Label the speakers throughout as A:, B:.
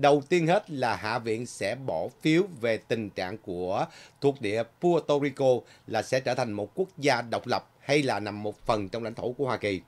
A: Đầu tiên hết là Hạ viện sẽ bỏ phiếu về tình trạng của thuộc địa Puerto Rico là sẽ trở thành một quốc gia độc lập hay là nằm một phần trong lãnh thổ của Hoa Kỳ.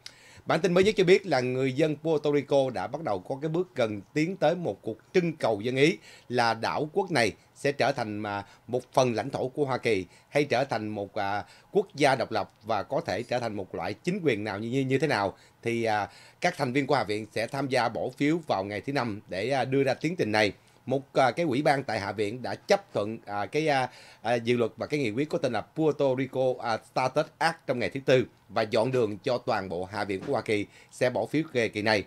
A: Bản tin mới nhất cho biết là người dân Puerto Rico đã bắt đầu có cái bước gần tiến tới một cuộc trưng cầu dân ý là đảo quốc này sẽ trở thành một phần lãnh thổ của Hoa Kỳ hay trở thành một à, quốc gia độc lập và có thể trở thành một loại chính quyền nào như như thế nào thì à, các thành viên của Hạ viện sẽ tham gia bỏ phiếu vào ngày thứ năm để à, đưa ra tiến trình này một à, cái ủy ban tại hạ viện đã chấp thuận à, cái à, à, dự luật và cái nghị quyết có tên là Puerto Rico à, Status Act trong ngày thứ tư và dọn đường cho toàn bộ hạ viện của Hoa Kỳ sẽ bỏ phiếu kỳ, kỳ này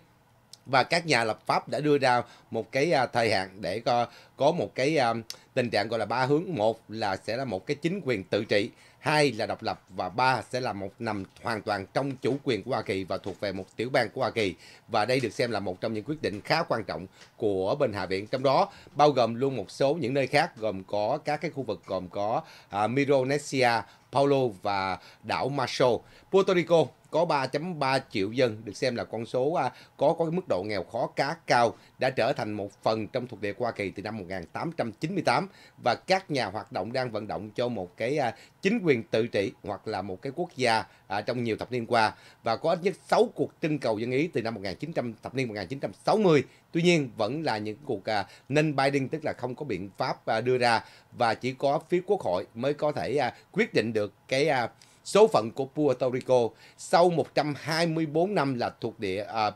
A: và các nhà lập pháp đã đưa ra một cái à, thời hạn để có có một cái à, tình trạng gọi là ba hướng một là sẽ là một cái chính quyền tự trị hai là độc lập và ba sẽ là một nằm hoàn toàn trong chủ quyền của Hoa Kỳ và thuộc về một tiểu bang của Hoa Kỳ và đây được xem là một trong những quyết định khá quan trọng của bên Hạ viện trong đó bao gồm luôn một số những nơi khác gồm có các cái khu vực gồm có uh, Micronesia, Paulo và đảo Marshall, Puerto Rico có 3.3 triệu dân được xem là con số à, có có mức độ nghèo khó cá cao đã trở thành một phần trong thuộc địa Hoa Kỳ từ năm 1898 và các nhà hoạt động đang vận động cho một cái à, chính quyền tự trị hoặc là một cái quốc gia à, trong nhiều thập niên qua và có ít nhất 6 cuộc trưng cầu dân ý từ năm 1900 thập niên 1960. Tuy nhiên vẫn là những cuộc nên Biden tức là không có biện pháp đưa ra và chỉ có phía quốc hội mới có thể quyết định được cái Số phận của Puerto Rico sau 124 năm là thuộc địa à,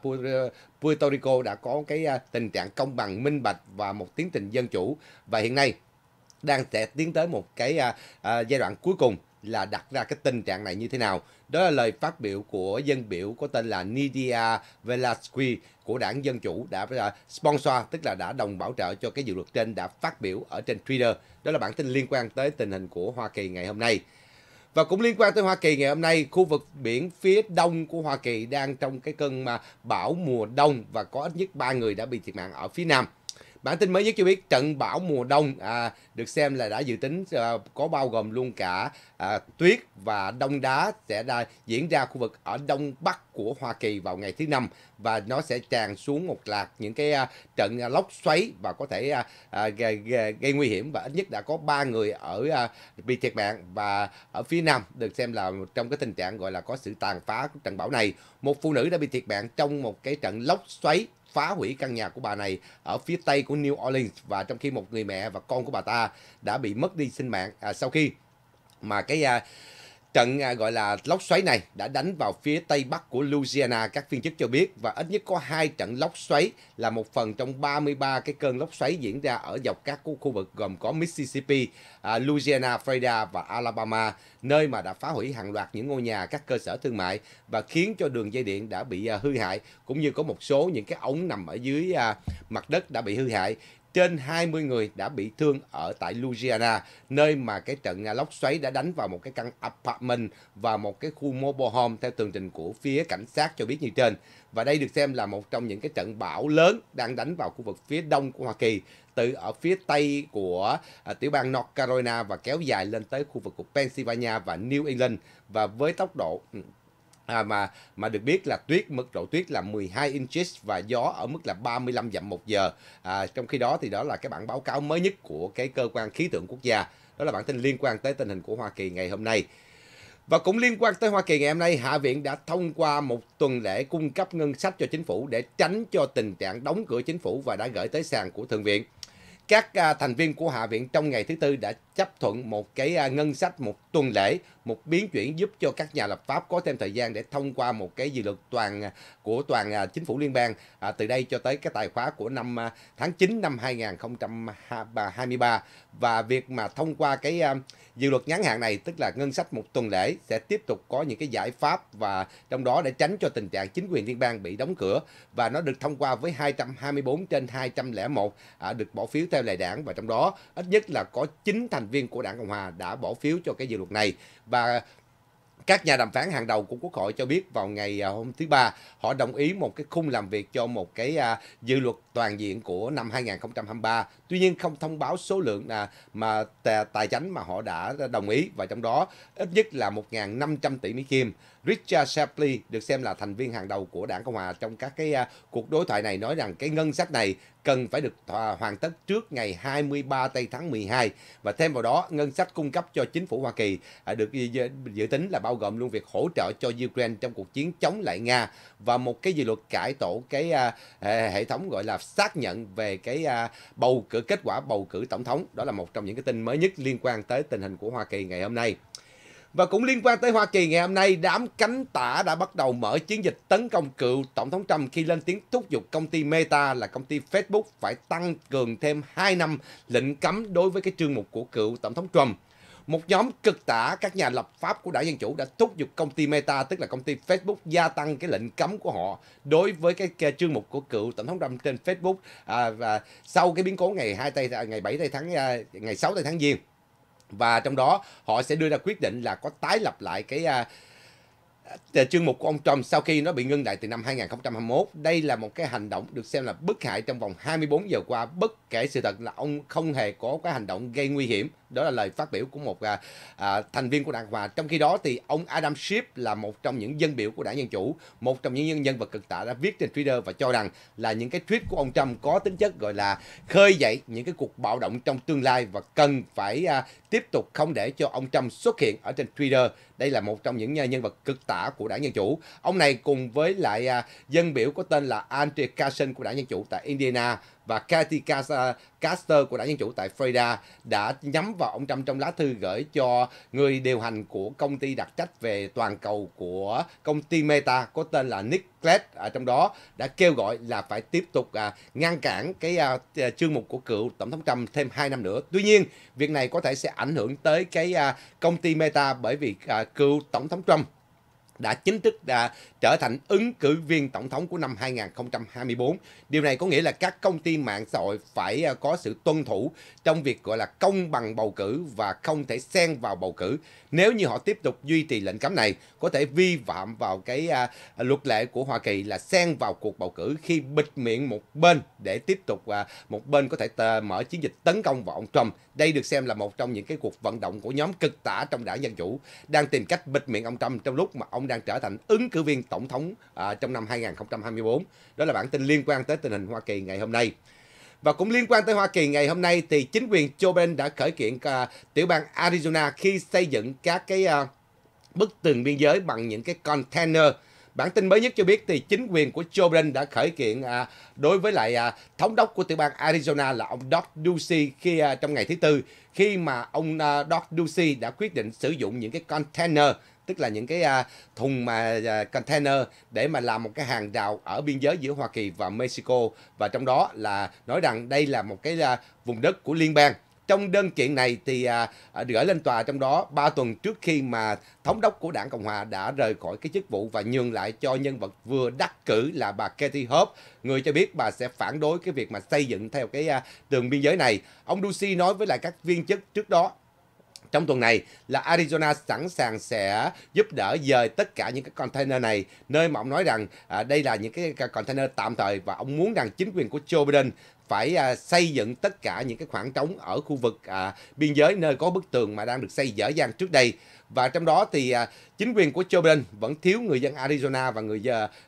A: Puerto Rico đã có cái à, tình trạng công bằng, minh bạch và một tiến trình dân chủ và hiện nay đang sẽ tiến tới một cái à, à, giai đoạn cuối cùng là đặt ra cái tình trạng này như thế nào. Đó là lời phát biểu của dân biểu có tên là Nidia Velasquez của đảng Dân Chủ đã à, sponsor, tức là đã đồng bảo trợ cho cái dự luật trên đã phát biểu ở trên Twitter. Đó là bản tin liên quan tới tình hình của Hoa Kỳ ngày hôm nay. Và cũng liên quan tới Hoa Kỳ ngày hôm nay, khu vực biển phía đông của Hoa Kỳ đang trong cái cơn mà bão mùa đông và có ít nhất 3 người đã bị thiệt mạng ở phía nam. Bản tin mới nhất cho biết trận bão mùa đông à, được xem là đã dự tính à, có bao gồm luôn cả à, tuyết và đông đá sẽ ra, diễn ra khu vực ở đông bắc của Hoa Kỳ vào ngày thứ năm và nó sẽ tràn xuống một loạt những cái à, trận à, lốc xoáy và có thể à, à, gây, gây, gây nguy hiểm và ít nhất đã có ba người ở à, bị thiệt mạng và ở phía nam được xem là trong cái tình trạng gọi là có sự tàn phá của trận bão này. Một phụ nữ đã bị thiệt mạng trong một cái trận lốc xoáy phá hủy căn nhà của bà này ở phía tây của New Orleans và trong khi một người mẹ và con của bà ta đã bị mất đi sinh mạng à, sau khi mà cái à, Trận à, gọi là lốc xoáy này đã đánh vào phía tây bắc của Louisiana, các viên chức cho biết, và ít nhất có hai trận lốc xoáy là một phần trong 33 cái cơn lốc xoáy diễn ra ở dọc các khu vực gồm có Mississippi, à, Louisiana, Florida và Alabama, nơi mà đã phá hủy hàng loạt những ngôi nhà, các cơ sở thương mại và khiến cho đường dây điện đã bị à, hư hại, cũng như có một số những cái ống nằm ở dưới mặt đất đã bị hư hại trên 20 người đã bị thương ở tại Louisiana, nơi mà cái trận lốc xoáy đã đánh vào một cái căn apartment và một cái khu mobile home theo tường trình của phía cảnh sát cho biết như trên. Và đây được xem là một trong những cái trận bão lớn đang đánh vào khu vực phía đông của Hoa Kỳ, từ ở phía tây của à, tiểu bang North Carolina và kéo dài lên tới khu vực của Pennsylvania và New England và với tốc độ ừ, à, mà mà được biết là tuyết mức độ tuyết là 12 inches và gió ở mức là 35 dặm một giờ à, trong khi đó thì đó là cái bản báo cáo mới nhất của cái cơ quan khí tượng quốc gia đó là bản tin liên quan tới tình hình của Hoa Kỳ ngày hôm nay và cũng liên quan tới Hoa Kỳ ngày hôm nay, Hạ viện đã thông qua một tuần lễ cung cấp ngân sách cho chính phủ để tránh cho tình trạng đóng cửa chính phủ và đã gửi tới sàn của Thượng viện các à, thành viên của Hạ viện trong ngày thứ Tư đã chấp thuận một cái à, ngân sách một tuần lễ, một biến chuyển giúp cho các nhà lập pháp có thêm thời gian để thông qua một cái dự luật toàn à, của toàn chính phủ liên bang từ đây cho tới cái tài khóa của năm tháng 9 năm 2023 và việc mà thông qua cái dự luật ngắn hạn này tức là ngân sách một tuần lễ sẽ tiếp tục có những cái giải pháp và trong đó để tránh cho tình trạng chính quyền liên bang bị đóng cửa và nó được thông qua với 224 trên 201 à, được bỏ phiếu theo theo lệ đảng và trong đó ít nhất là có 9 thành viên của đảng Cộng Hòa đã bỏ phiếu cho cái dự luật này và các nhà đàm phán hàng đầu của Quốc hội cho biết vào ngày à, hôm thứ Ba, họ đồng ý một cái khung làm việc cho một cái à, dự luật toàn diện của năm 2023. Tuy nhiên không thông báo số lượng à, mà tài chính mà họ đã đồng ý và trong đó ít nhất là 1.500 tỷ Mỹ Kim. Richard Shapley được xem là thành viên hàng đầu của đảng Cộng Hòa trong các cái uh, cuộc đối thoại này nói rằng cái ngân sách này cần phải được hoàn tất trước ngày 23 tây tháng 12 và thêm vào đó ngân sách cung cấp cho chính phủ Hoa Kỳ à, được dự tính là bao gồm luôn việc hỗ trợ cho Ukraine trong cuộc chiến chống lại Nga và một cái dự luật cải tổ cái à, hệ thống gọi là xác nhận về cái bầu cử kết quả bầu cử tổng thống đó là một trong những cái tin mới nhất liên quan tới tình hình của Hoa Kỳ ngày hôm nay. Và cũng liên quan tới Hoa Kỳ ngày hôm nay, đám cánh tả đã bắt đầu mở chiến dịch tấn công cựu Tổng thống Trump khi lên tiếng thúc giục công ty Meta là công ty Facebook phải tăng cường thêm 2 năm lệnh cấm đối với cái chương mục của cựu Tổng thống Trump. Một nhóm cực tả các nhà lập pháp của đảng Dân Chủ đã thúc giục công ty Meta, tức là công ty Facebook, gia tăng cái lệnh cấm của họ đối với cái, cái chương mục của cựu Tổng thống Trump trên Facebook à, và sau cái biến cố ngày 2 tây, ngày 7 tây tháng, à, ngày 6 tây tháng Giêng và trong đó họ sẽ đưa ra quyết định là có tái lập lại cái uh, chương mục của ông Trump sau khi nó bị ngưng lại từ năm 2021. Đây là một cái hành động được xem là bất hại trong vòng 24 giờ qua, bất kể sự thật là ông không hề có cái hành động gây nguy hiểm. Đó là lời phát biểu của một uh, uh, thành viên của đảng Hòa. Trong khi đó thì ông Adam Schiff là một trong những dân biểu của đảng Dân Chủ, một trong những nhân, nhân vật cực tả đã viết trên Twitter và cho rằng là những cái tweet của ông Trump có tính chất gọi là khơi dậy những cái cuộc bạo động trong tương lai và cần phải uh, tiếp tục không để cho ông Trump xuất hiện ở trên Twitter. Đây là một trong những nhân vật cực tả của đảng Dân Chủ. Ông này cùng với lại à, dân biểu có tên là Andrew Carson của đảng Dân Chủ tại Indiana và Katy Caster của đảng Dân Chủ tại Florida đã nhắm vào ông Trump trong lá thư gửi cho người điều hành của công ty đặc trách về toàn cầu của công ty Meta có tên là Nick Clegg ở à, trong đó đã kêu gọi là phải tiếp tục à, ngăn cản cái à, chương mục của cựu tổng thống Trump thêm 2 năm nữa. Tuy nhiên, việc này có thể sẽ ảnh hưởng tới cái à, công ty Meta bởi vì à, cựu tổng thống Trump đã chính thức đã trở thành ứng cử viên tổng thống của năm 2024. Điều này có nghĩa là các công ty mạng xã hội phải à, có sự tuân thủ trong việc gọi là công bằng bầu cử và không thể xen vào bầu cử. Nếu như họ tiếp tục duy trì lệnh cấm này, có thể vi phạm vào cái à, luật lệ của Hoa Kỳ là xen vào cuộc bầu cử khi bịt miệng một bên để tiếp tục à, một bên có thể mở chiến dịch tấn công vào ông Trump. Đây được xem là một trong những cái cuộc vận động của nhóm cực tả trong đảng Dân Chủ đang tìm cách bịt miệng ông Trump trong lúc mà ông đang trở thành ứng cử viên tổng thống à, trong năm 2024. Đó là bản tin liên quan tới tình hình Hoa Kỳ ngày hôm nay. Và cũng liên quan tới Hoa Kỳ ngày hôm nay thì chính quyền Joe Biden đã khởi kiện à, tiểu bang Arizona khi xây dựng các cái à, bức tường biên giới bằng những cái container Bản tin mới nhất cho biết thì chính quyền của Joe Biden đã khởi kiện à, đối với lại à, thống đốc của tiểu bang Arizona là ông Doug Ducey khi à, trong ngày thứ tư khi mà ông à, Doug Ducey đã quyết định sử dụng những cái container tức là những cái à, thùng mà à, container để mà làm một cái hàng rào ở biên giới giữa Hoa Kỳ và Mexico và trong đó là nói rằng đây là một cái à, vùng đất của liên bang trong đơn kiện này thì à, à gửi lên tòa trong đó 3 tuần trước khi mà thống đốc của đảng Cộng Hòa đã rời khỏi cái chức vụ và nhường lại cho nhân vật vừa đắc cử là bà Katie Hope. Người cho biết bà sẽ phản đối cái việc mà xây dựng theo cái à, tường biên giới này. Ông Ducey nói với lại các viên chức trước đó trong tuần này là Arizona sẵn sàng sẽ giúp đỡ dời tất cả những cái container này nơi mà ông nói rằng à, đây là những cái container tạm thời và ông muốn rằng chính quyền của Joe Biden phải à, xây dựng tất cả những cái khoảng trống ở khu vực à, biên giới nơi có bức tường mà đang được xây dở dang trước đây và trong đó thì à, chính quyền của Joe Biden vẫn thiếu người dân Arizona và người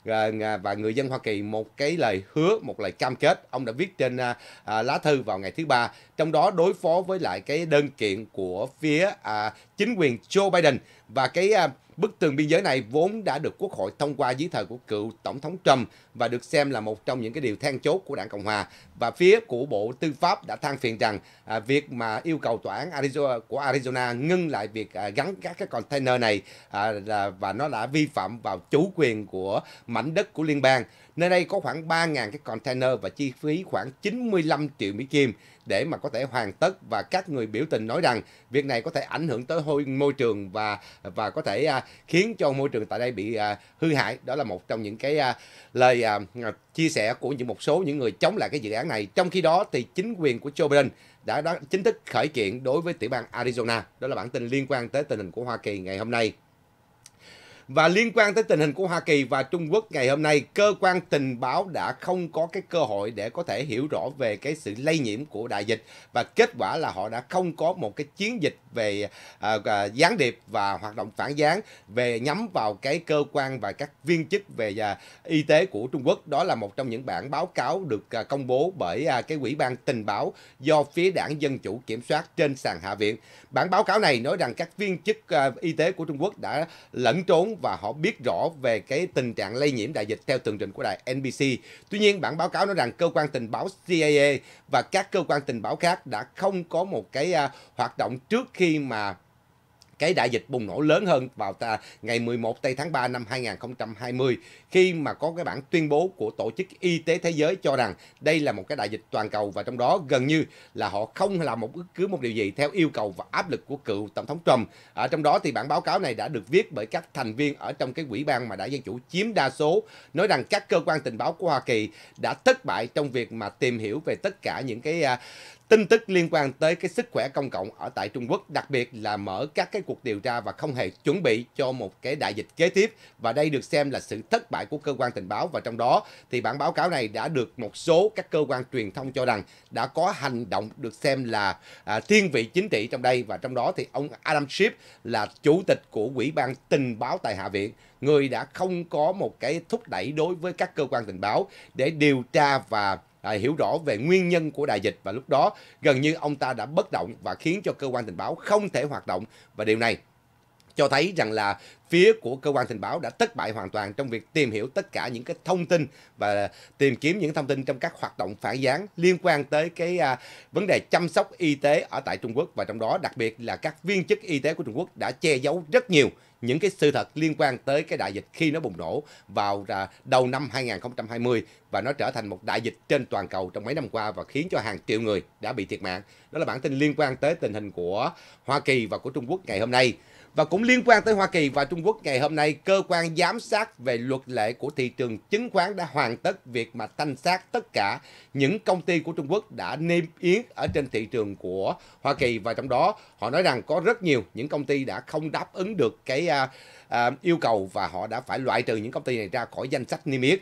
A: à, và người dân Hoa Kỳ một cái lời hứa, một lời cam kết ông đã viết trên à, à, lá thư vào ngày thứ ba, trong đó đối phó với lại cái đơn kiện của phía à, chính quyền Joe Biden và cái à, Bức tường biên giới này vốn đã được Quốc hội thông qua dưới thời của cựu Tổng thống Trump và được xem là một trong những cái điều then chốt của đảng Cộng Hòa. Và phía của Bộ Tư pháp đã than phiền rằng à, việc mà yêu cầu tòa án Arizona của Arizona ngưng lại việc à, gắn các cái container này à, là, và nó đã vi phạm vào chủ quyền của mảnh đất của liên bang. Nơi đây có khoảng 3.000 cái container và chi phí khoảng 95 triệu Mỹ Kim để mà có thể hoàn tất và các người biểu tình nói rằng việc này có thể ảnh hưởng tới môi trường và và có thể à, khiến cho môi trường tại đây bị à, hư hại đó là một trong những cái à, lời à, à, chia sẻ của những một số những người chống lại cái dự án này trong khi đó thì chính quyền của Joe Biden đã, đã chính thức khởi kiện đối với tiểu bang Arizona đó là bản tin liên quan tới tình hình của Hoa Kỳ ngày hôm nay và liên quan tới tình hình của Hoa Kỳ và Trung Quốc ngày hôm nay, cơ quan tình báo đã không có cái cơ hội để có thể hiểu rõ về cái sự lây nhiễm của đại dịch và kết quả là họ đã không có một cái chiến dịch về à, à, gián điệp và hoạt động phản gián về nhắm vào cái cơ quan và các viên chức về à, y tế của Trung Quốc. Đó là một trong những bản báo cáo được à, công bố bởi à, cái quỹ ban tình báo do phía đảng Dân Chủ kiểm soát trên sàn Hạ viện. Bản báo cáo này nói rằng các viên chức à, y tế của Trung Quốc đã lẫn trốn và họ biết rõ về cái tình trạng lây nhiễm đại dịch theo tường trình của đài NBC. Tuy nhiên, bản báo cáo nói rằng cơ quan tình báo CIA và các cơ quan tình báo khác đã không có một cái à, hoạt động trước khi mà cái đại dịch bùng nổ lớn hơn vào ngày 11 tây tháng 3 năm 2020 khi mà có cái bản tuyên bố của Tổ chức Y tế Thế giới cho rằng đây là một cái đại dịch toàn cầu và trong đó gần như là họ không làm một bất cứ một điều gì theo yêu cầu và áp lực của cựu Tổng thống Trump. Ở trong đó thì bản báo cáo này đã được viết bởi các thành viên ở trong cái quỹ ban mà đã dân chủ chiếm đa số nói rằng các cơ quan tình báo của Hoa Kỳ đã thất bại trong việc mà tìm hiểu về tất cả những cái à, tin tức liên quan tới cái sức khỏe công cộng ở tại Trung Quốc, đặc biệt là mở các cái cuộc điều tra và không hề chuẩn bị cho một cái đại dịch kế tiếp và đây được xem là sự thất bại của cơ quan tình báo và trong đó thì bản báo cáo này đã được một số các cơ quan truyền thông cho rằng đã có hành động được xem là à, thiên vị chính trị trong đây và trong đó thì ông Adam Schiff là chủ tịch của Ủy ban tình báo tại Hạ viện người đã không có một cái thúc đẩy đối với các cơ quan tình báo để điều tra và à, hiểu rõ về nguyên nhân của đại dịch và lúc đó gần như ông ta đã bất động và khiến cho cơ quan tình báo không thể hoạt động và điều này cho thấy rằng là phía của cơ quan tình báo đã thất bại hoàn toàn trong việc tìm hiểu tất cả những cái thông tin và tìm kiếm những thông tin trong các hoạt động phản gián liên quan tới cái à, vấn đề chăm sóc y tế ở tại Trung Quốc và trong đó đặc biệt là các viên chức y tế của Trung Quốc đã che giấu rất nhiều những cái sự thật liên quan tới cái đại dịch khi nó bùng nổ vào à, đầu năm 2020 và nó trở thành một đại dịch trên toàn cầu trong mấy năm qua và khiến cho hàng triệu người đã bị thiệt mạng. Đó là bản tin liên quan tới tình hình của Hoa Kỳ và của Trung Quốc ngày hôm nay. Và cũng liên quan tới Hoa Kỳ và Trung Trung Quốc ngày hôm nay, cơ quan giám sát về luật lệ của thị trường chứng khoán đã hoàn tất việc mà thanh sát tất cả những công ty của Trung Quốc đã niêm yết ở trên thị trường của Hoa Kỳ và trong đó họ nói rằng có rất nhiều những công ty đã không đáp ứng được cái uh, uh, yêu cầu và họ đã phải loại trừ những công ty này ra khỏi danh sách niêm yết.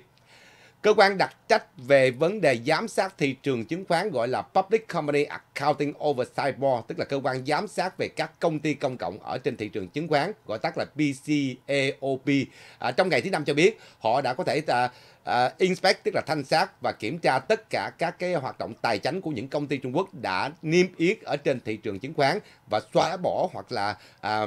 A: Cơ quan đặc trách về vấn đề giám sát thị trường chứng khoán gọi là Public Company Accounting Oversight Board, tức là cơ quan giám sát về các công ty công cộng ở trên thị trường chứng khoán, gọi tắt là PCAOB À, trong ngày thứ năm cho biết, họ đã có thể à, à, inspect, tức là thanh sát và kiểm tra tất cả các cái hoạt động tài chính của những công ty Trung Quốc đã niêm yết ở trên thị trường chứng khoán và xóa bỏ hoặc là... À,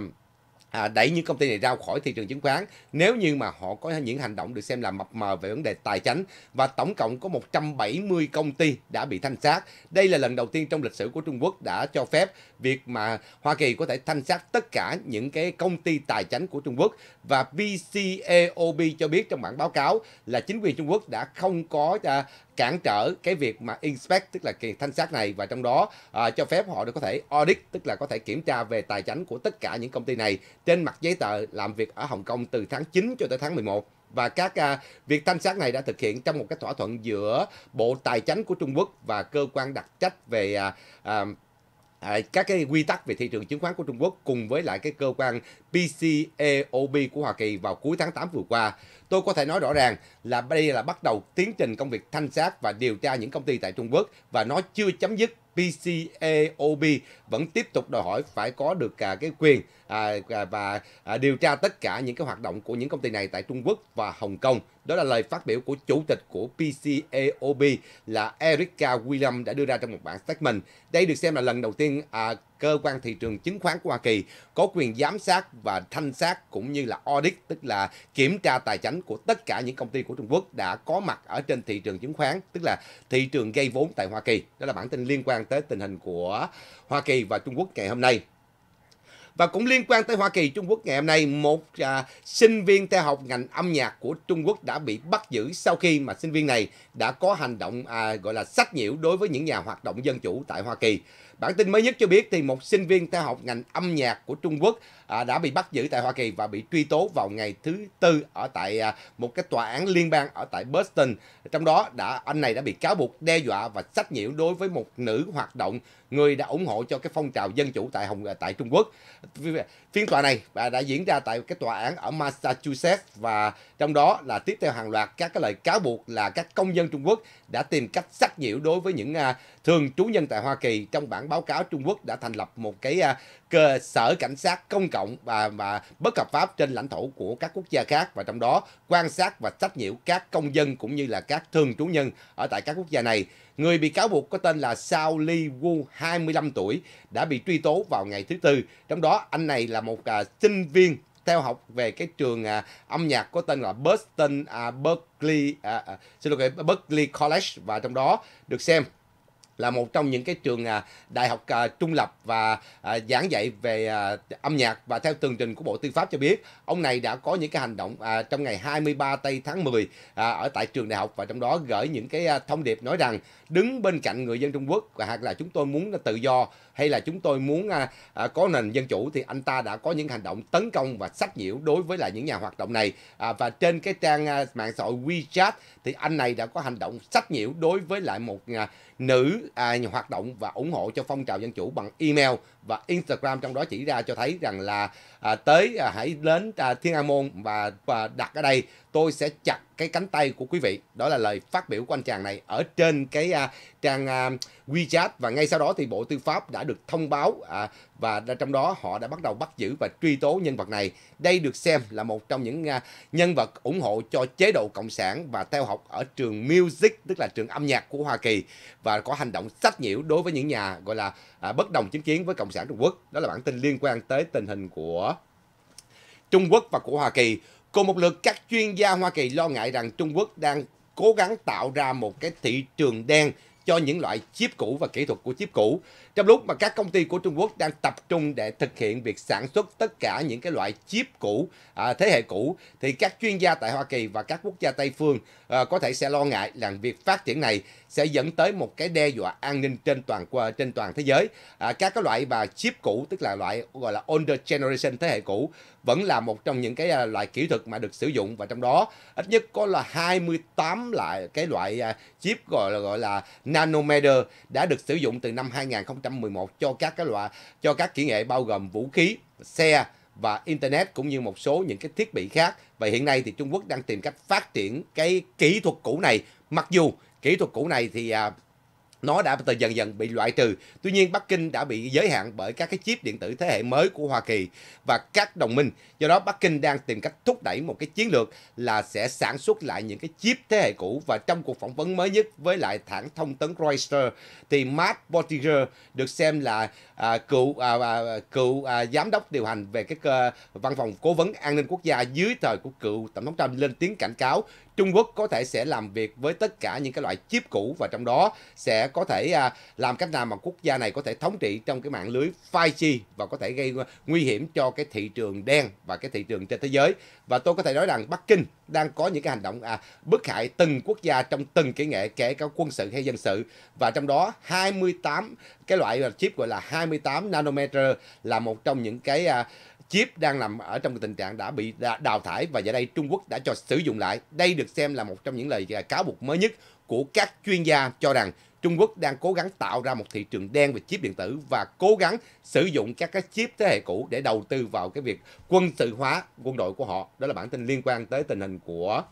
A: à, đẩy những công ty này ra khỏi thị trường chứng khoán nếu như mà họ có những hành động được xem là mập mờ về vấn đề tài chính và tổng cộng có 170 công ty đã bị thanh sát. Đây là lần đầu tiên trong lịch sử của Trung Quốc đã cho phép việc mà Hoa Kỳ có thể thanh sát tất cả những cái công ty tài chính của Trung Quốc và VCAOB e cho biết trong bản báo cáo là chính quyền Trung Quốc đã không có à, cản trở cái việc mà inspect tức là cái thanh sát này và trong đó à, cho phép họ được có thể audit tức là có thể kiểm tra về tài chính của tất cả những công ty này trên mặt giấy tờ làm việc ở Hồng Kông từ tháng 9 cho tới tháng 11 và các à, việc thanh sát này đã thực hiện trong một cái thỏa thuận giữa Bộ Tài chính của Trung Quốc và cơ quan đặc trách về à, à, à, các cái quy tắc về thị trường chứng khoán của Trung Quốc cùng với lại cái cơ quan PCAOB e của Hoa Kỳ vào cuối tháng 8 vừa qua. Tôi có thể nói rõ ràng là đây là bắt đầu tiến trình công việc thanh sát và điều tra những công ty tại Trung Quốc và nó chưa chấm dứt PCAOB vẫn tiếp tục đòi hỏi phải có được cái quyền à, và à, điều tra tất cả những cái hoạt động của những công ty này tại Trung Quốc và Hồng Kông. Đó là lời phát biểu của chủ tịch của PCAOB là Erica William đã đưa ra trong một bản statement. Đây được xem là lần đầu tiên à, cơ quan thị trường chứng khoán của Hoa Kỳ có quyền giám sát và thanh sát cũng như là audit tức là kiểm tra tài chính của tất cả những công ty của Trung Quốc đã có mặt ở trên thị trường chứng khoán tức là thị trường gây vốn tại Hoa Kỳ. Đó là bản tin liên quan tới tình hình của Hoa Kỳ và Trung Quốc ngày hôm nay. Và cũng liên quan tới Hoa Kỳ, Trung Quốc ngày hôm nay, một à, sinh viên theo học ngành âm nhạc của Trung Quốc đã bị bắt giữ sau khi mà sinh viên này đã có hành động à, gọi là sách nhiễu đối với những nhà hoạt động dân chủ tại Hoa Kỳ. Bản tin mới nhất cho biết thì một sinh viên theo học ngành âm nhạc của Trung Quốc à, đã bị bắt giữ tại Hoa Kỳ và bị truy tố vào ngày thứ tư ở tại à, một cái tòa án liên bang ở tại Boston. Trong đó đã anh này đã bị cáo buộc đe dọa và sách nhiễu đối với một nữ hoạt động người đã ủng hộ cho cái phong trào dân chủ tại Hồng à, tại Trung Quốc. Phiên tòa này và đã diễn ra tại cái tòa án ở Massachusetts và trong đó là tiếp theo hàng loạt các cái lời cáo buộc là các công dân Trung Quốc đã tìm cách sách nhiễu đối với những à, thường trú nhân tại Hoa Kỳ trong bản báo cáo Trung Quốc đã thành lập một cái à, cơ sở cảnh sát công cộng và và bất hợp pháp trên lãnh thổ của các quốc gia khác và trong đó quan sát và trách nhiễu các công dân cũng như là các thường trú nhân ở tại các quốc gia này. Người bị cáo buộc có tên là Sao Li Wu, 25 tuổi, đã bị truy tố vào ngày thứ Tư. Trong đó, anh này là một à, sinh viên theo học về cái trường à, âm nhạc có tên là Boston à, Berkeley à, à, xin lỗi Berkeley College và trong đó được xem là một trong những cái trường à, đại học à, trung lập và à, giảng dạy về âm nhạc và theo tường trình của Bộ Tư pháp cho biết ông này đã có những cái hành động trong ngày 23 tây tháng 10 ở tại trường đại học và trong đó gửi những cái thông điệp nói rằng đứng bên cạnh người dân Trung Quốc hoặc là chúng tôi muốn tự do hay là chúng tôi muốn à, à, có nền dân chủ thì anh ta đã có những hành động tấn công và sách nhiễu đối với lại những nhà hoạt động này à, và trên cái trang à, mạng xã hội WeChat thì anh này đã có hành động sách nhiễu đối với lại một à, nữ à, hoạt động và ủng hộ cho phong trào dân chủ bằng email và Instagram trong đó chỉ ra cho thấy rằng là à, tới à, hãy đến à, Thiên An Môn và, và đặt ở đây tôi sẽ chặt cái cánh tay của quý vị đó là lời phát biểu của anh chàng này ở trên cái à, trang à, WeChat và ngay sau đó thì Bộ Tư pháp đã được thông báo à, và trong đó họ đã bắt đầu bắt giữ và truy tố nhân vật này. Đây được xem là một trong những à, nhân vật ủng hộ cho chế độ cộng sản và theo học ở trường music tức là trường âm nhạc của Hoa Kỳ và có hành động sách nhiễu đối với những nhà gọi là à, bất đồng chính kiến với cộng sản Trung Quốc. Đó là bản tin liên quan tới tình hình của Trung Quốc và của Hoa Kỳ. Cùng một lượt các chuyên gia Hoa Kỳ lo ngại rằng Trung Quốc đang cố gắng tạo ra một cái thị trường đen cho những loại chip cũ và kỹ thuật của chip cũ. Trong lúc mà các công ty của Trung Quốc đang tập trung để thực hiện việc sản xuất tất cả những cái loại chip cũ, à, thế hệ cũ, thì các chuyên gia tại Hoa Kỳ và các quốc gia Tây phương à, có thể sẽ lo ngại rằng việc phát triển này sẽ dẫn tới một cái đe dọa an ninh trên toàn trên toàn thế giới. À, các cái loại và chip cũ tức là loại gọi là older generation thế hệ cũ vẫn là một trong những cái à, loại kỹ thuật mà được sử dụng và trong đó ít nhất có là 28 loại cái loại à, chip gọi là gọi là nanometer đã được sử dụng từ năm 2000 111 cho các cái loại cho các kỹ nghệ bao gồm vũ khí, xe và internet cũng như một số những cái thiết bị khác. Và hiện nay thì Trung Quốc đang tìm cách phát triển cái kỹ thuật cũ này. Mặc dù kỹ thuật cũ này thì à, nó đã từ dần dần bị loại trừ. Tuy nhiên Bắc Kinh đã bị giới hạn bởi các cái chip điện tử thế hệ mới của Hoa Kỳ và các đồng minh. Do đó Bắc Kinh đang tìm cách thúc đẩy một cái chiến lược là sẽ sản xuất lại những cái chip thế hệ cũ và trong cuộc phỏng vấn mới nhất với lại hãng thông tấn Reuters thì Matt Pottinger được xem là à, cựu à, à, cựu à, giám đốc điều hành về cái à, văn phòng cố vấn an ninh quốc gia dưới thời của cựu tổng thống Trump lên tiếng cảnh cáo Trung Quốc có thể sẽ làm việc với tất cả những cái loại chip cũ và trong đó sẽ có thể à, làm cách nào mà quốc gia này có thể thống trị trong cái mạng lưới 5G và có thể gây nguy hiểm cho cái thị trường đen và cái thị trường trên thế giới. Và tôi có thể nói rằng Bắc Kinh đang có những cái hành động à, bức hại từng quốc gia trong từng kỹ nghệ kể cả quân sự hay dân sự và trong đó 28 cái loại chip gọi là 28 nanometer là một trong những cái à, chip đang nằm ở trong tình trạng đã bị đào thải và giờ đây Trung Quốc đã cho sử dụng lại. Đây được xem là một trong những lời à, cáo buộc mới nhất của các chuyên gia cho rằng Trung Quốc đang cố gắng tạo ra một thị trường đen về chip điện tử và cố gắng sử dụng các cái chip thế hệ cũ để đầu tư vào cái việc quân sự hóa quân đội của họ. Đó là bản tin liên quan tới tình hình của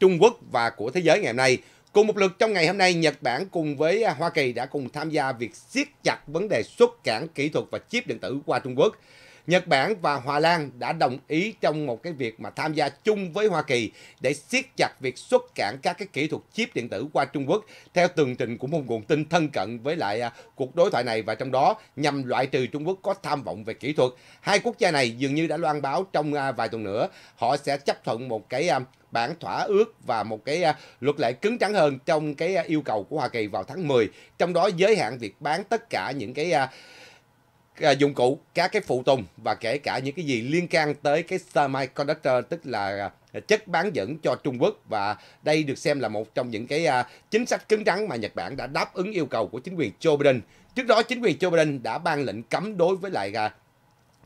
A: Trung Quốc và của thế giới ngày hôm nay. Cùng một lượt trong ngày hôm nay, Nhật Bản cùng với à, Hoa Kỳ đã cùng tham gia việc siết chặt vấn đề xuất cảng kỹ thuật và chip điện tử qua Trung Quốc. Nhật Bản và Hòa Lan đã đồng ý trong một cái việc mà tham gia chung với Hoa Kỳ để siết chặt việc xuất cảng các cái kỹ thuật chip điện tử qua Trung Quốc theo tường trình của một nguồn tin thân cận với lại à, cuộc đối thoại này và trong đó nhằm loại trừ Trung Quốc có tham vọng về kỹ thuật. Hai quốc gia này dường như đã loan báo trong à, vài tuần nữa họ sẽ chấp thuận một cái à, bản thỏa ước và một cái luật lệ cứng trắng hơn trong cái yêu cầu của Hoa Kỳ vào tháng 10, trong đó giới hạn việc bán tất cả những cái À, dụng cụ, các cái phụ tùng và kể cả những cái gì liên can tới cái semiconductor tức là à, chất bán dẫn cho Trung Quốc và đây được xem là một trong những cái à, chính sách cứng rắn mà Nhật Bản đã đáp ứng yêu cầu của chính quyền Joe Biden. Trước đó chính quyền Joe Biden đã ban lệnh cấm đối với lại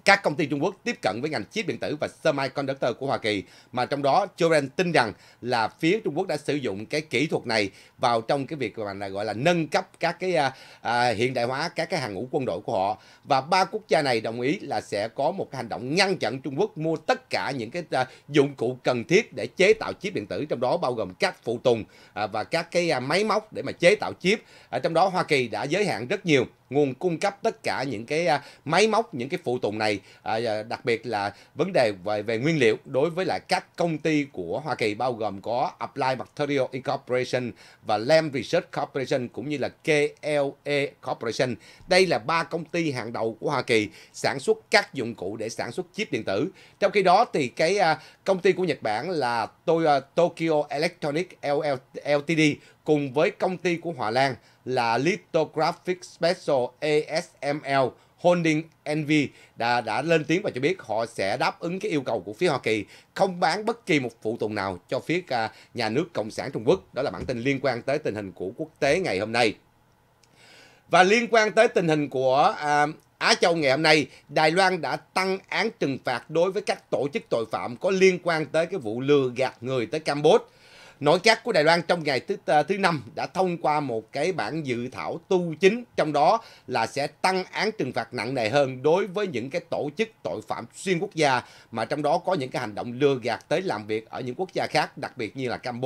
A: các công ty Trung Quốc tiếp cận với ngành chip điện tử và semiconductor của Hoa Kỳ mà trong đó Joran tin rằng là phía Trung Quốc đã sử dụng cái kỹ thuật này vào trong cái việc mà gọi là nâng cấp các cái à, à, hiện đại hóa các cái hàng ngũ quân đội của họ và ba quốc gia này đồng ý là sẽ có một cái hành động ngăn chặn Trung Quốc mua tất cả những cái à, dụng cụ cần thiết để chế tạo chip điện tử trong đó bao gồm các phụ tùng à, và các cái à, máy móc để mà chế tạo chip ở à, trong đó Hoa Kỳ đã giới hạn rất nhiều nguồn cung cấp tất cả những cái à, máy móc, những cái phụ tùng này, à, đặc biệt là vấn đề về, về nguyên liệu đối với lại các công ty của Hoa Kỳ bao gồm có Applied Material Incorporation và Lam Research Corporation cũng như là KLA e Corporation. Đây là ba công ty hàng đầu của Hoa Kỳ sản xuất các dụng cụ để sản xuất chip điện tử. Trong khi đó thì cái à, công ty của Nhật Bản là Tokyo Electronic LTD cùng với công ty của Hòa Lan là Lithographic Special ASML Holding NV đã, đã lên tiếng và cho biết họ sẽ đáp ứng cái yêu cầu của phía Hoa Kỳ không bán bất kỳ một phụ tùng nào cho phía à, nhà nước Cộng sản Trung Quốc. Đó là bản tin liên quan tới tình hình của quốc tế ngày hôm nay. Và liên quan tới tình hình của à, Á Châu ngày hôm nay, Đài Loan đã tăng án trừng phạt đối với các tổ chức tội phạm có liên quan tới cái vụ lừa gạt người tới Campuchia nội các của Đài Loan trong ngày thứ ờ, thứ năm đã thông qua một cái bản dự thảo tu chính trong đó là sẽ tăng án trừng phạt nặng nề hơn đối với những cái tổ chức tội phạm xuyên quốc gia mà trong đó có những cái hành động lừa gạt tới làm việc ở những quốc gia khác đặc biệt như là Campuchia.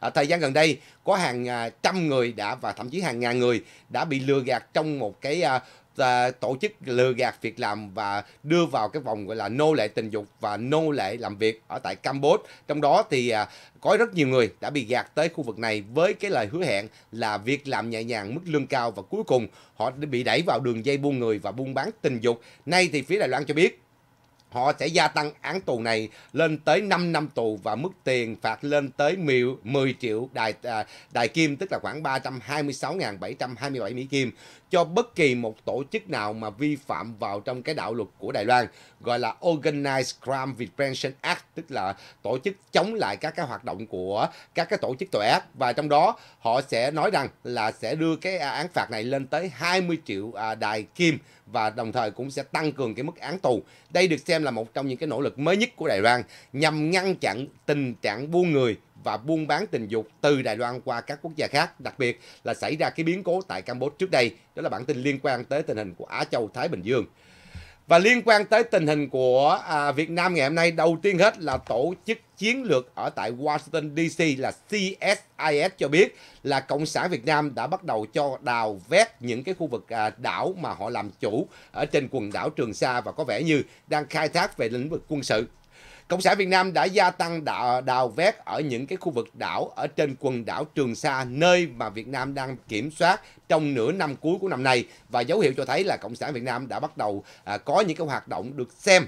A: À, thời gian gần đây có hàng à, trăm người đã và thậm chí hàng ngàn người đã bị lừa gạt trong một cái à, uh, tổ chức lừa gạt việc làm và đưa vào cái vòng gọi là nô lệ tình dục và nô lệ làm việc ở tại Campuchia. Trong đó thì uh, có rất nhiều người đã bị gạt tới khu vực này với cái lời hứa hẹn là việc làm nhẹ nhàng, mức lương cao và cuối cùng họ bị đẩy vào đường dây buôn người và buôn bán tình dục. Nay thì phía Đài Loan cho biết họ sẽ gia tăng án tù này lên tới 5 năm tù và mức tiền phạt lên tới 10 triệu đài à, đài kim tức là khoảng 326.727 Mỹ kim cho bất kỳ một tổ chức nào mà vi phạm vào trong cái đạo luật của Đài Loan gọi là Organized Crime Prevention Act tức là tổ chức chống lại các cái hoạt động của các cái tổ chức tội ác và trong đó họ sẽ nói rằng là sẽ đưa cái án phạt này lên tới 20 triệu à, đài kim và đồng thời cũng sẽ tăng cường cái mức án tù. Đây được xem là một trong những cái nỗ lực mới nhất của Đài Loan nhằm ngăn chặn tình trạng buôn người và buôn bán tình dục từ Đài Loan qua các quốc gia khác, đặc biệt là xảy ra cái biến cố tại Campuchia trước đây. Đó là bản tin liên quan tới tình hình của Á Châu Thái Bình Dương. Và liên quan tới tình hình của à, Việt Nam ngày hôm nay, đầu tiên hết là tổ chức chiến lược ở tại Washington DC là CSIS cho biết là Cộng sản Việt Nam đã bắt đầu cho đào vét những cái khu vực à, đảo mà họ làm chủ ở trên quần đảo Trường Sa và có vẻ như đang khai thác về lĩnh vực quân sự. Cộng sản Việt Nam đã gia tăng đào, đào vét ở những cái khu vực đảo ở trên quần đảo Trường Sa nơi mà Việt Nam đang kiểm soát trong nửa năm cuối của năm nay và dấu hiệu cho thấy là Cộng sản Việt Nam đã bắt đầu à, có những cái hoạt động được xem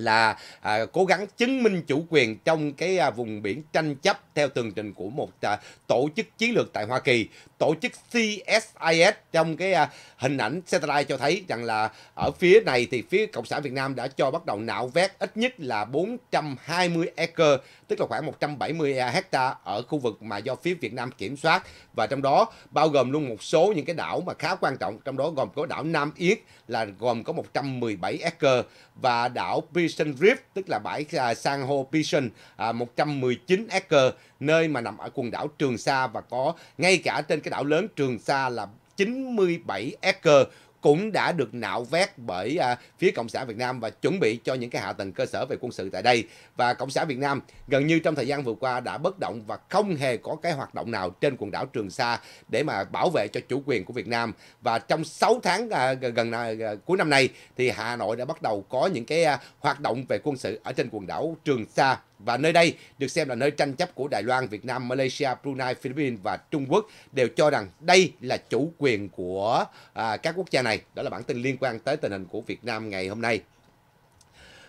A: là à, cố gắng chứng minh chủ quyền trong cái à, vùng biển tranh chấp theo tường trình của một à, tổ chức chiến lược tại Hoa Kỳ, tổ chức CSIS trong cái à, hình ảnh satellite cho thấy rằng là ở phía này thì phía Cộng sản Việt Nam đã cho bắt đầu nạo vét ít nhất là 420 acre tức là khoảng 170 ha ở khu vực mà do phía Việt Nam kiểm soát và trong đó bao gồm luôn một số những cái đảo mà khá quan trọng trong đó gồm có đảo Nam Yết là gồm có 117 acre và đảo Pearson Reef tức là bãi à, san hô Pearson à, 119 acre nơi mà nằm ở quần đảo Trường Sa và có ngay cả trên cái đảo lớn Trường Sa là 97 acre cũng đã được nạo vét bởi à, phía Cộng sản Việt Nam và chuẩn bị cho những cái hạ tầng cơ sở về quân sự tại đây. Và Cộng sản Việt Nam gần như trong thời gian vừa qua đã bất động và không hề có cái hoạt động nào trên quần đảo Trường Sa để mà bảo vệ cho chủ quyền của Việt Nam. Và trong 6 tháng à, gần à, cuối năm nay thì Hà Nội đã bắt đầu có những cái à, hoạt động về quân sự ở trên quần đảo Trường Sa và nơi đây được xem là nơi tranh chấp của Đài Loan, Việt Nam, Malaysia, Brunei, Philippines và Trung Quốc đều cho rằng đây là chủ quyền của à, các quốc gia này. Đó là bản tin liên quan tới tình hình của Việt Nam ngày hôm nay.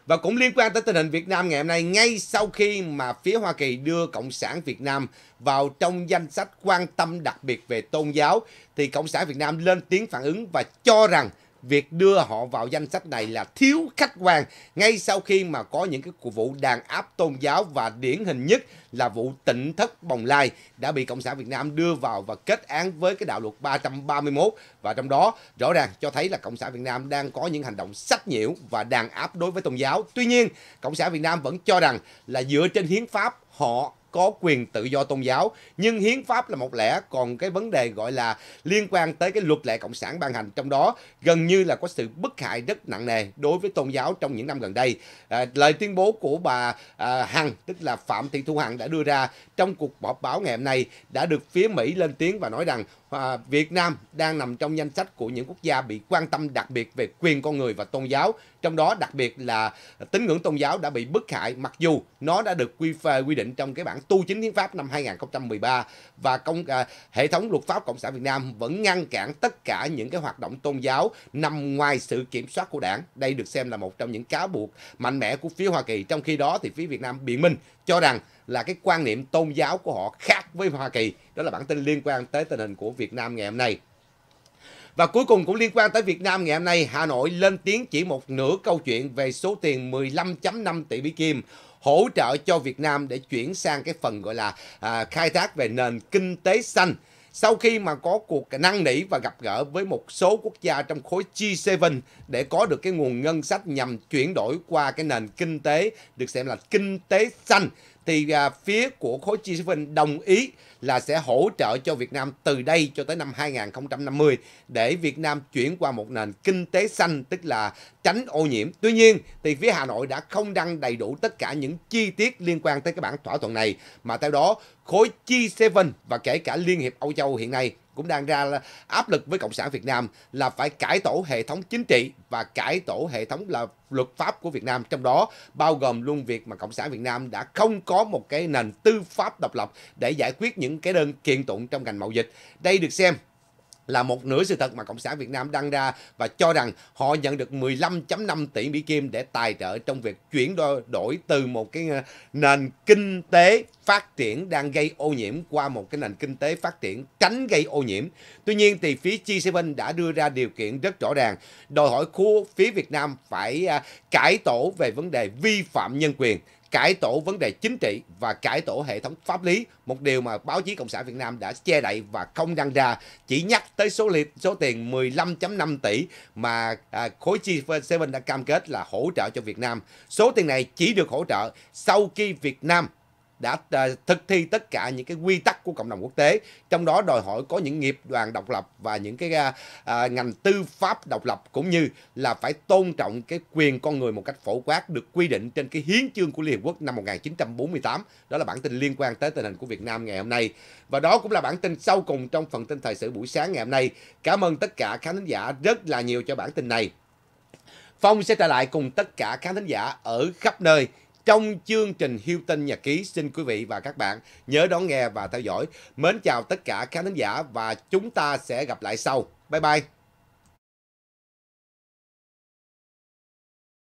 A: Và cũng liên quan tới tình hình Việt Nam ngày hôm nay, ngay sau khi mà phía Hoa Kỳ đưa Cộng sản Việt Nam vào trong danh sách quan tâm đặc biệt về tôn giáo, thì Cộng sản Việt Nam lên tiếng phản ứng và cho rằng việc đưa họ vào danh sách này là thiếu khách quan ngay sau khi mà có những cái vụ đàn áp tôn giáo và điển hình nhất là vụ tỉnh thất Bồng Lai đã bị Cộng sản Việt Nam đưa vào và kết án với cái đạo luật 331 và trong đó rõ ràng cho thấy là Cộng sản Việt Nam đang có những hành động sách nhiễu và đàn áp đối với tôn giáo. Tuy nhiên, Cộng sản Việt Nam vẫn cho rằng là dựa trên hiến pháp họ có quyền tự do tôn giáo nhưng hiến pháp là một lẽ còn cái vấn đề gọi là liên quan tới cái luật lệ cộng sản ban hành trong đó gần như là có sự bức hại rất nặng nề đối với tôn giáo trong những năm gần đây à, lời tuyên bố của bà à, Hằng tức là Phạm Thị Thu Hằng đã đưa ra trong cuộc họp báo ngày hôm nay đã được phía Mỹ lên tiếng và nói rằng Việt Nam đang nằm trong danh sách của những quốc gia bị quan tâm đặc biệt về quyền con người và tôn giáo, trong đó đặc biệt là tín ngưỡng tôn giáo đã bị bức hại mặc dù nó đã được quy phê, quy định trong cái bản tu chính hiến pháp năm 2013 và công à, hệ thống luật pháp cộng sản Việt Nam vẫn ngăn cản tất cả những cái hoạt động tôn giáo nằm ngoài sự kiểm soát của đảng. Đây được xem là một trong những cáo buộc mạnh mẽ của phía Hoa Kỳ, trong khi đó thì phía Việt Nam biện minh cho rằng là cái quan niệm tôn giáo của họ khác với Hoa Kỳ. Đó là bản tin liên quan tới tình hình của Việt Nam ngày hôm nay. Và cuối cùng cũng liên quan tới Việt Nam ngày hôm nay, Hà Nội lên tiếng chỉ một nửa câu chuyện về số tiền 15.5 tỷ Mỹ Kim hỗ trợ cho Việt Nam để chuyển sang cái phần gọi là à, khai thác về nền kinh tế xanh sau khi mà có cuộc năn nỉ và gặp gỡ với một số quốc gia trong khối G7 để có được cái nguồn ngân sách nhằm chuyển đổi qua cái nền kinh tế được xem là kinh tế xanh thì à, phía của khối G7 đồng ý là sẽ hỗ trợ cho Việt Nam từ đây cho tới năm 2050 để Việt Nam chuyển qua một nền kinh tế xanh tức là tránh ô nhiễm. Tuy nhiên thì phía Hà Nội đã không đăng đầy đủ tất cả những chi tiết liên quan tới cái bản thỏa thuận này mà theo đó khối G7 và kể cả Liên hiệp Âu Châu hiện nay cũng đang ra áp lực với Cộng sản Việt Nam là phải cải tổ hệ thống chính trị và cải tổ hệ thống là luật pháp của Việt Nam trong đó bao gồm luôn việc mà Cộng sản Việt Nam đã không có một cái nền tư pháp độc lập để giải quyết những cái đơn kiện tụng trong ngành mậu dịch. Đây được xem là một nửa sự thật mà Cộng sản Việt Nam đăng ra và cho rằng họ nhận được 15.5 tỷ Mỹ Kim để tài trợ trong việc chuyển đổi từ một cái ờ, nền kinh tế phát triển đang gây ô nhiễm qua một cái nền kinh tế phát triển tránh gây ô nhiễm. Tuy nhiên thì phía G7 đã đưa ra điều kiện rất rõ ràng, đòi hỏi khu phía Việt Nam phải ờ, cải tổ về vấn đề vi phạm nhân quyền cải tổ vấn đề chính trị và cải tổ hệ thống pháp lý, một điều mà báo chí Cộng sản Việt Nam đã che đậy và không đăng ra, chỉ nhắc tới số liệt số tiền 15.5 tỷ mà à, khối G7 đã cam kết là hỗ trợ cho Việt Nam. Số tiền này chỉ được hỗ trợ sau khi Việt Nam đã à, thực thi tất cả những cái quy tắc của cộng đồng quốc tế trong đó đòi hỏi có những nghiệp đoàn độc lập và những cái à, à, ngành tư pháp độc lập cũng như là phải tôn trọng cái quyền con người một cách phổ quát được quy định trên cái hiến chương của Liên Hợp Quốc năm 1948 đó là bản tin liên quan tới tình hình của Việt Nam ngày hôm nay và đó cũng là bản tin sau cùng trong phần tin thời sự buổi sáng ngày hôm nay cảm ơn tất cả khán thính giả rất là nhiều cho bản tin này Phong sẽ trở lại cùng tất cả khán thính giả ở khắp nơi trong chương trình hiêu Hilton Nhật Ký. Xin quý vị và các bạn nhớ đón nghe và theo dõi. Mến chào tất cả khán giả và chúng ta sẽ gặp lại sau. Bye bye!